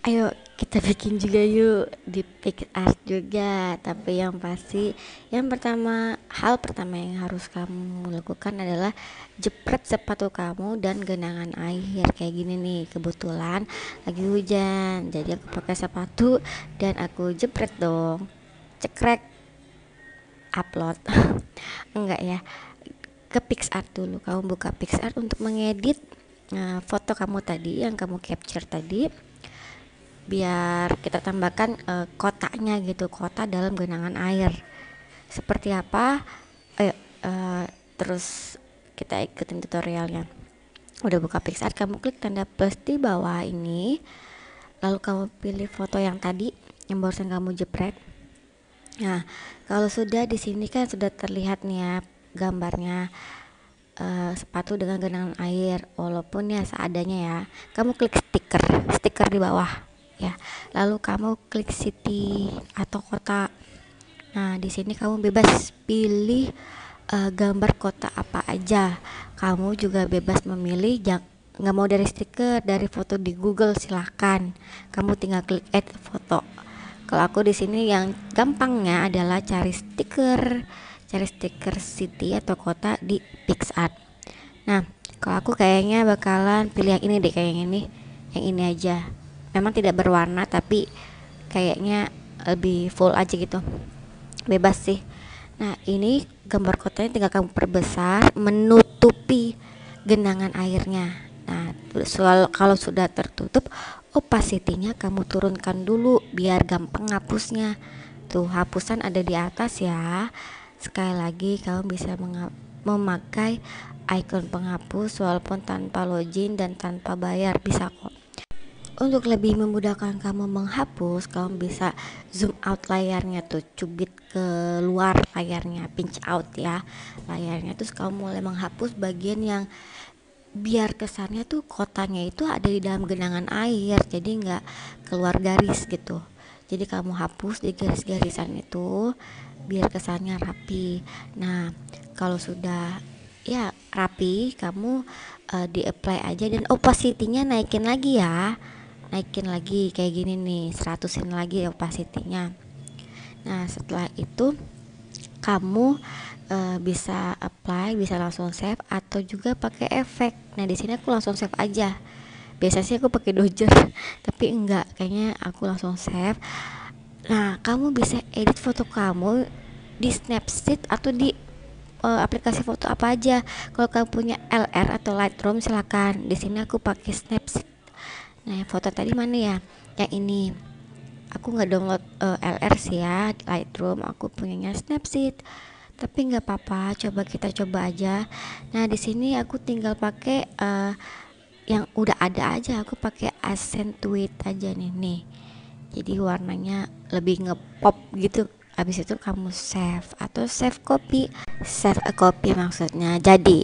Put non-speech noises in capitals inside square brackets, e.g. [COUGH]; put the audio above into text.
ayo kita [LAUGHS] bikin juga yuk di pick art juga tapi yang pasti yang pertama hal pertama yang harus kamu lakukan adalah jepret sepatu kamu dan genangan air kayak gini nih kebetulan lagi hujan jadi aku pakai sepatu dan aku jepret dong cekrek upload [LAUGHS] enggak ya ke PixArt dulu kamu buka PixArt untuk mengedit uh, foto kamu tadi yang kamu capture tadi biar kita tambahkan e, eh, kotaknya gitu kota dalam genangan air seperti apa ayo e, terus kita ikutin tutorialnya udah buka PixArt kamu klik tanda plus di bawah ini lalu kamu pilih foto yang tadi yang barusan kamu jepret nah kalau sudah di sini kan sudah terlihat nih ya gambarnya uh, sepatu dengan genangan air walaupun ya seadanya ya kamu klik stiker stiker di bawah ya. Lalu kamu klik city atau kota. Nah, di sini kamu bebas pilih uh, gambar kota apa aja. Kamu juga bebas memilih nggak mau dari stiker, dari foto di Google silahkan. Kamu tinggal klik add foto. Kalau aku di sini yang gampangnya adalah cari stiker, cari stiker city atau kota di PixArt. Nah, kalau aku kayaknya bakalan pilih yang ini deh, kayak yang ini, yang ini aja memang tidak berwarna tapi kayaknya lebih full aja gitu bebas sih nah ini gambar kotanya tinggal kamu perbesar menutupi genangan airnya nah soal kalau sudah tertutup opacity-nya kamu turunkan dulu biar gampang ngapusnya tuh hapusan ada di atas ya sekali lagi kamu bisa memakai icon penghapus walaupun tanpa login dan tanpa bayar bisa kok untuk lebih memudahkan kamu menghapus kamu bisa zoom out layarnya tuh cubit keluar layarnya pinch out ya layarnya terus kamu mulai menghapus bagian yang biar kesannya tuh kotanya itu ada di dalam genangan air jadi nggak keluar garis gitu jadi kamu hapus di garis-garisan itu biar kesannya rapi nah kalau sudah ya rapi kamu uh, eh, di apply aja dan opacity-nya naikin lagi ya naikin lagi kayak gini nih seratusin lagi opacity-nya nah setelah itu kamu e, bisa apply bisa langsung save atau juga pakai efek nah di sini aku langsung save aja biasanya sih aku pakai dojer [LAUGHS] tapi enggak kayaknya aku langsung save nah kamu bisa edit foto kamu di Snapseed atau di e, aplikasi foto apa aja kalau kamu punya LR atau Lightroom silakan di sini aku pakai Snapseed nah yang foto tadi mana ya yang ini aku nggak download uh, eh, LR sih ya Lightroom aku punyanya Snapseed tapi nggak apa-apa coba kita coba aja nah di sini aku tinggal pakai uh, yang udah ada aja aku pakai accentuate aja nih nih jadi warnanya lebih ngepop gitu habis itu kamu save atau save copy save a copy maksudnya jadi